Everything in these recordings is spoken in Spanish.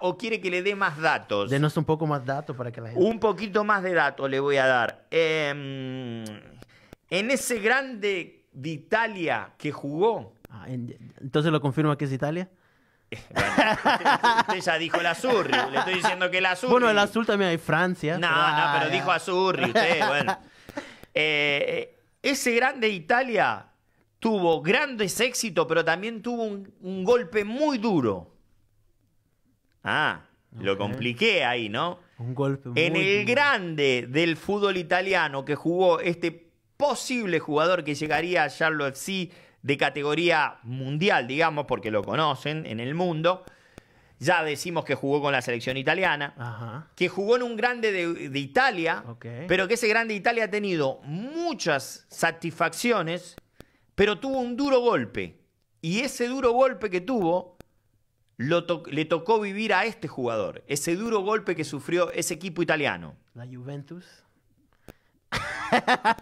o quiere que le dé más datos? Denos un poco más datos para que la gente... Un poquito más de datos le voy a dar. Em, en ese grande de Italia que jugó... Ah, entonces lo confirma que es Italia. Eh, usted ya dijo el Azurri, le estoy diciendo que el Azurri. Bueno, el Azul también hay Francia. No, no, pero dijo Azurri, eh, ese grande Italia tuvo grandes éxitos, pero también tuvo un golpe muy duro. Ah, lo compliqué ahí, ¿no? Un golpe En el grande del fútbol italiano que jugó este posible jugador que llegaría a Charlotte FC de categoría mundial, digamos, porque lo conocen en el mundo. Ya decimos que jugó con la selección italiana, que jugó en un grande de, Italia, pero que ese grande de Italia ha tenido muchas satisfacciones, pero tuvo un duro golpe. Y ese duro golpe que tuvo le tocó vivir a este jugador, ese duro golpe que sufrió ese equipo italiano. La Juventus.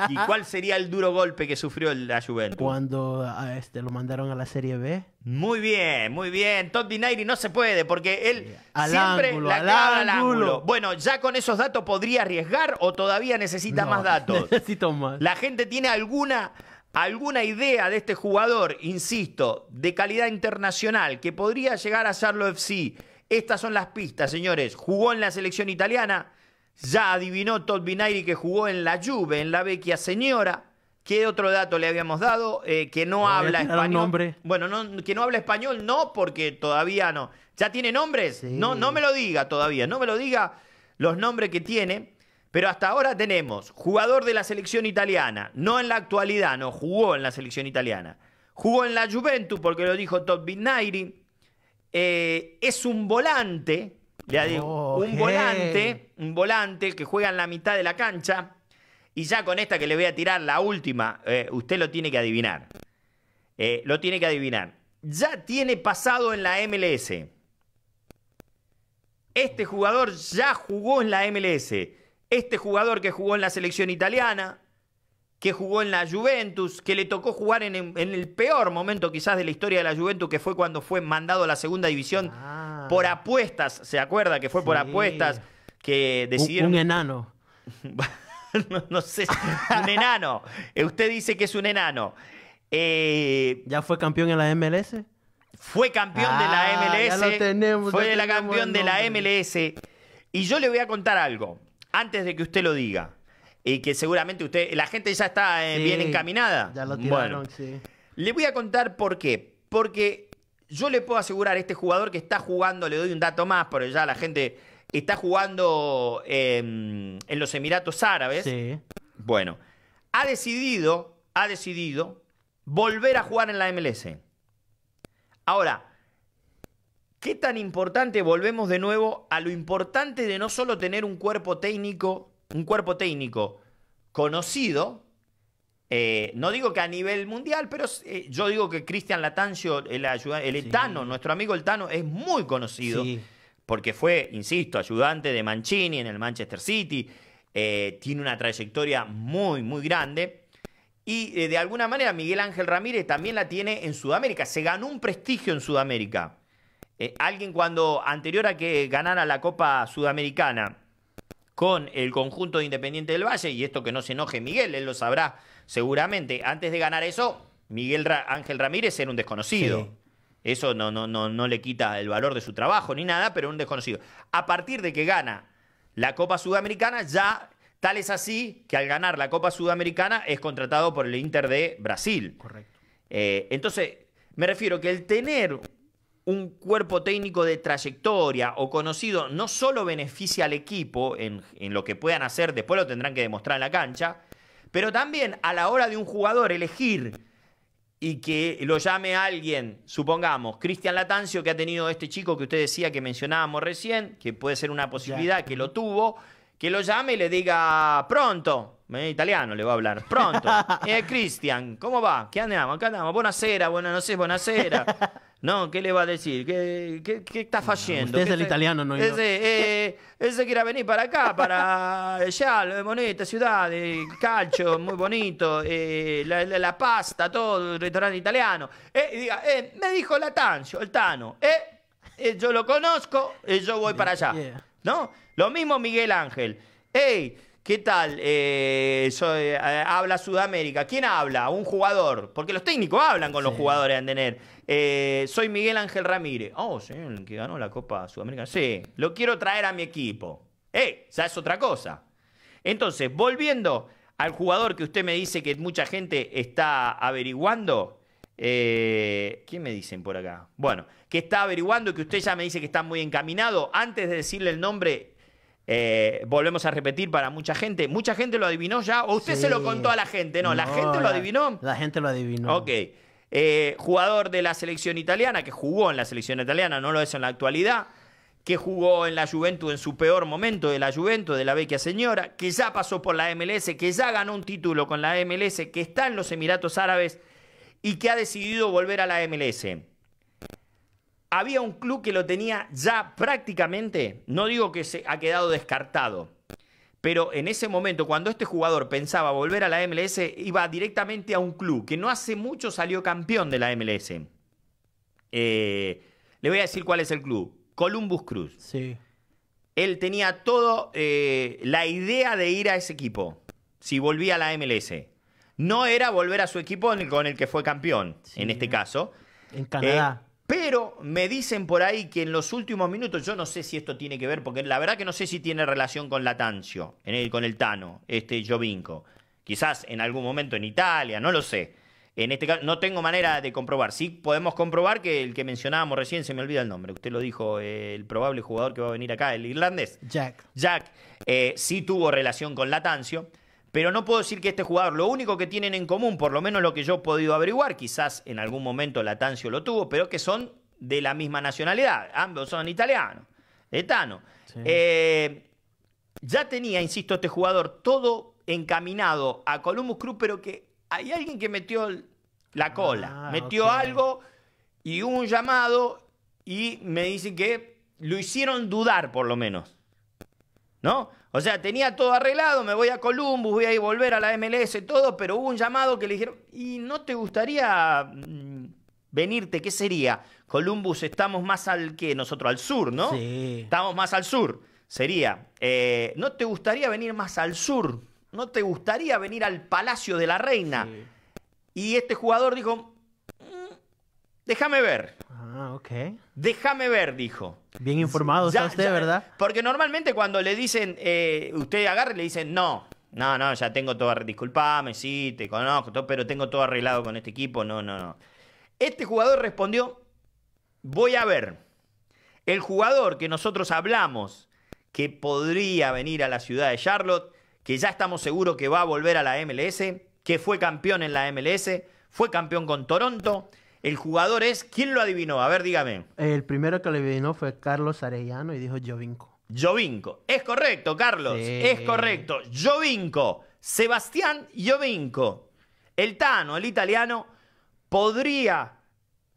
¿Y cuál sería el duro golpe que sufrió la Juventus? Cuando ah, este, lo mandaron a la Serie B. Muy bien, muy bien. Totti Nairi no se puede porque él siempre la al al ángulo. Bueno, ya con esos datos podría arriesgar o todavía necesita más datos. Necesito más. La gente tiene alguna alguna idea de este jugador, insisto, de calidad internacional, que podría llegar a serlo FC. Estas son las pistas, señores. Jugó en la selección italiana, ya adivinó Todd Binairi que jugó en la Juve, en la Vecchia Señora. ¿Qué otro dato le habíamos dado? Eh, que no, habla español. Nombre. Bueno, que no habla español, no, porque todavía no. ¿Ya tiene nombres? No, no me lo diga todavía, no me lo diga los nombres que tiene. Pero hasta ahora tenemos jugador de la selección italiana, no en la actualidad, no jugó en la selección italiana. Jugó en la Juventus porque lo dijo Todd Nairi... Eh, es un volante, oh, un volante, un volante que juega en la mitad de la cancha. Y ya con esta que le voy a tirar, la última, eh, usted lo tiene que adivinar. Eh, lo tiene que adivinar. Ya tiene pasado en la MLS. Este jugador ya jugó en la MLS este jugador que jugó en la selección italiana, que jugó en la Juventus, que le tocó jugar en, el peor momento quizás de la historia de la Juventus, que fue cuando fue mandado a la segunda división ah. por apuestas, ¿se acuerda? Que fue por apuestas que decidieron... Un, enano. no, sé, un enano. Usted dice que es un enano. Eh, ¿Ya fue campeón en la MLS? Fue campeón de la ah, MLS. fue la campeón de la MLS. Y yo le voy a contar algo antes de que usted lo diga, y que seguramente usted, la gente ya está eh, bien encaminada. Le voy a contar por qué. Porque yo le puedo asegurar a este jugador que está jugando, le doy un dato más, porque ya la gente está jugando em, en los Emiratos Árabes. Sí. Bueno, ha decidido, ha decidido volver a jugar en la MLS. Ahora, ¿Qué tan importante? Volvemos de nuevo a lo importante de no solo tener un cuerpo técnico, un cuerpo técnico conocido. Eh, no digo que a nivel mundial, pero eh, yo digo que Cristian Latancio, el, el nuestro amigo el Tano, es muy conocido. Porque fue, insisto, ayudante de Mancini en el Manchester City. Eh, tiene una trayectoria muy, muy grande. Y de alguna manera Miguel Ángel Ramírez también la tiene en Sudamérica. Se ganó un prestigio en Sudamérica. Eh, alguien cuando, anterior a que ganara la Copa Sudamericana con el conjunto de Independiente del Valle, y esto que no se enoje Miguel, él lo sabrá seguramente, antes de ganar eso, Miguel Ángel Ramírez era un desconocido. Eso no, no, no, no le quita el valor de su trabajo ni nada, pero un desconocido. A partir de que gana la Copa Sudamericana, ya tal es así que al ganar la Copa Sudamericana es contratado por el Inter de Brasil. Correcto. Eh, entonces, me refiero que el tener un cuerpo técnico de trayectoria o conocido no solo beneficia al equipo en, lo que puedan hacer, después lo tendrán que demostrar en la cancha, pero también a la hora de un jugador elegir y que lo llame alguien, supongamos, Cristian Latancio, que ha tenido este chico que usted decía que mencionábamos recién, que puede ser una posibilidad, que lo tuvo, que lo llame y le diga pronto, en italiano le va a hablar, pronto, eh, Cristian, ¿cómo va? ¿Qué andamos? ¿qué andamos, Buenasera, Buenas no sé, buenasera. No, ¿qué le va a decir? ¿Qué, está haciendo? es el italiano, no es Ese, eh, ese quiere venir para acá, para eh, allá, bonita ciudad, calcio, muy bonito, eh, la, pasta, todo, el restaurante italiano. Eh, me dijo la Tancio, el Tano, yo lo conozco, yo voy para allá. ¿No? Lo mismo Miguel Ángel. ¡Ey! ¿Qué tal? Eh, eh, habla Sudamérica. ¿Quién habla? Un jugador. Porque los técnicos hablan con los jugadores, Andener. Eh, soy Miguel Ángel Ramírez. Oh, sí, el que ganó la Copa Sudamérica. Sí, lo quiero traer a mi equipo. ¡Eh! Ya es otra cosa. Entonces, volviendo al jugador que usted me dice que mucha gente está averiguando. Eh, ¿Quién me dicen por acá? Bueno, que está averiguando, que usted ya me dice que está muy encaminado. Antes de decirle el nombre, eh, volvemos a repetir para mucha gente. Mucha gente lo adivinó ya. O usted se lo contó a la gente. No, la gente lo adivinó. La gente lo adivinó. Ok. Eh, jugador de la selección italiana, que jugó en la selección italiana, no lo es en la actualidad. Que jugó en la Juventus en su peor momento de la Juventus, de la vecchia señora. Que ya pasó por la MLS, que ya ganó un título con la MLS, que está en los Emiratos Árabes y que ha decidido volver a la MLS había un club que lo tenía ya prácticamente, no digo que se ha quedado descartado, pero en ese momento cuando este jugador pensaba volver a la MLS, iba directamente a un club que no hace mucho salió campeón de la MLS. Eh, le voy a decir cuál es el club, Columbus Cruz. Sí. Él tenía todo eh, la idea de ir a ese equipo, si volvía a la MLS. No era volver a su equipo con el que fue campeón, en este caso. En Canadá. Eh, pero me dicen por ahí que en los últimos minutos, yo no sé si esto tiene que ver, porque la verdad que no sé si tiene relación con Latancio, en con el Tano, este Jovinko. Quizás en algún momento en Italia, no lo sé. En este caso, no tengo manera de comprobar. Sí podemos comprobar que el que mencionábamos recién, se me olvida el nombre, usted lo dijo, el probable jugador que va a venir acá, el irlandés. Jack. Jack, eh, sí tuvo relación con Latancio. Pero no puedo decir que este jugador, lo único que tienen en común, por lo menos lo que yo he podido averiguar, quizás en algún momento Latancio lo tuvo, pero que son de la misma nacionalidad. Ambos son italianos, etano. Eh, ya tenía, insisto, este jugador todo encaminado a Columbus Crew, pero que hay alguien que metió la cola, ah, metió algo y hubo un llamado y me dicen que lo hicieron dudar por lo menos. ¿No? O sea, tenía todo arreglado, me voy a Columbus, voy a ir volver a la MLS, todo, pero hubo un llamado que le dijeron, ¿y no te gustaría mm, venirte? ¿Qué sería? Columbus, estamos más al que nosotros, al sur, ¿no? Sí. Estamos más al sur. Sería, eh, ¿no te gustaría venir más al sur? ¿No te gustaría venir al Palacio de la Reina? Y este jugador dijo, Déjame ver. Ah, ok. Déjame ver, dijo. Bien informado ya, está usted, ¿verdad? Porque normalmente cuando le dicen, eh, usted agarre, le dicen, no, no, no, ya tengo todo, disculpame, sí, te conozco, todo, pero tengo todo arreglado con este equipo, no, no, no. Este jugador respondió, voy a ver. El jugador que nosotros hablamos que podría venir a la ciudad de Charlotte, que ya estamos seguros que va a volver a la MLS, que fue campeón en la MLS, fue campeón con Toronto, el jugador es, ¿quién lo adivinó? A ver, dígame. El primero que lo adivinó fue Carlos Arellano y dijo Jovinko. Jovinko. Es correcto, Carlos. Es correcto. Jovinko. Sebastián Jovinko. El Tano, el italiano, podría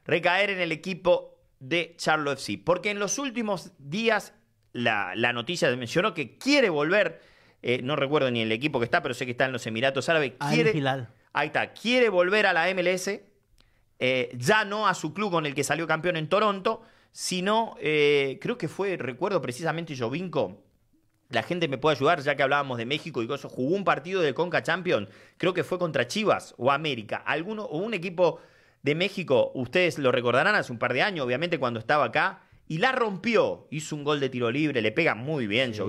recaer en el equipo de Charlo FC. Porque en los últimos días la, noticia mencionó que quiere volver. Eh, no recuerdo ni el equipo que está, pero sé que está en los Emiratos Árabes. Quiere, Ahí está. Quiere volver a la MLS eh, ya no a su club con el que salió campeón en Toronto, sino, eh, creo que fue, recuerdo precisamente Jovinko, la gente me puede ayudar, ya que hablábamos de México y cosas. jugó un partido de Conca Champions, creo que fue contra Chivas o América, alguno o un equipo de México, ustedes lo recordarán hace un par de años, obviamente cuando estaba acá, y la rompió, hizo un gol de tiro libre, le pega muy bien sí.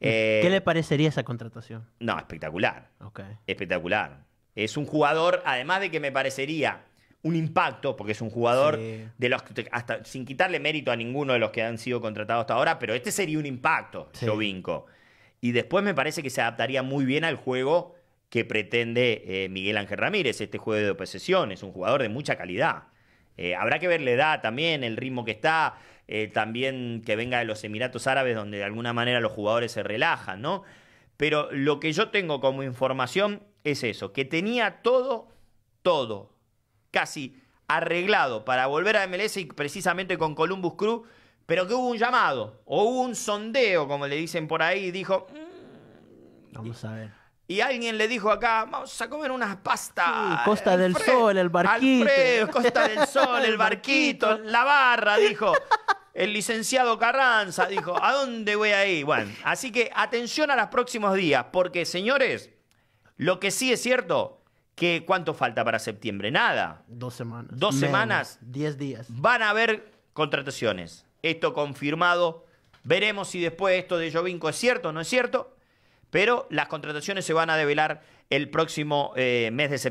¿Qué eh, le parecería esa contratación? No, espectacular. Espectacular. Es un jugador, además de que me parecería un impacto, porque es un jugador de los hasta sin quitarle mérito a ninguno de los que han sido contratados hasta ahora, pero este sería un impacto, sí. vinco. Y después me parece que se adaptaría muy bien al juego que pretende eh, Miguel Ángel Ramírez, este juego de posesión, es un jugador de mucha calidad. Eh, habrá que ver la edad también, el ritmo que está, eh, también que venga de los Emiratos Árabes, donde de alguna manera los jugadores se relajan, ¿no? Pero lo que yo tengo como información es eso, que tenía todo, todo, casi arreglado para volver a MLS y precisamente con Columbus Crew, pero que hubo un llamado o un sondeo, como le dicen por ahí, y dijo... Mm, vamos a ver. Y alguien le dijo acá, vamos a comer unas pastas. Costa del Sol, el barquito. Alfredo, Costa del Sol, el barquito, la barra, dijo. El licenciado Carranza dijo, ¿a dónde voy ahí? Bueno, así que atención a los próximos días, porque señores, lo que sí es cierto ¿cuánto falta para septiembre? Nada. Dos semanas. Dos semanas. Diez días. Van a haber contrataciones. Esto confirmado. Veremos si después esto de Jovinko es cierto o no es cierto. Pero las contrataciones se van a develar el próximo eh, mes de septiembre.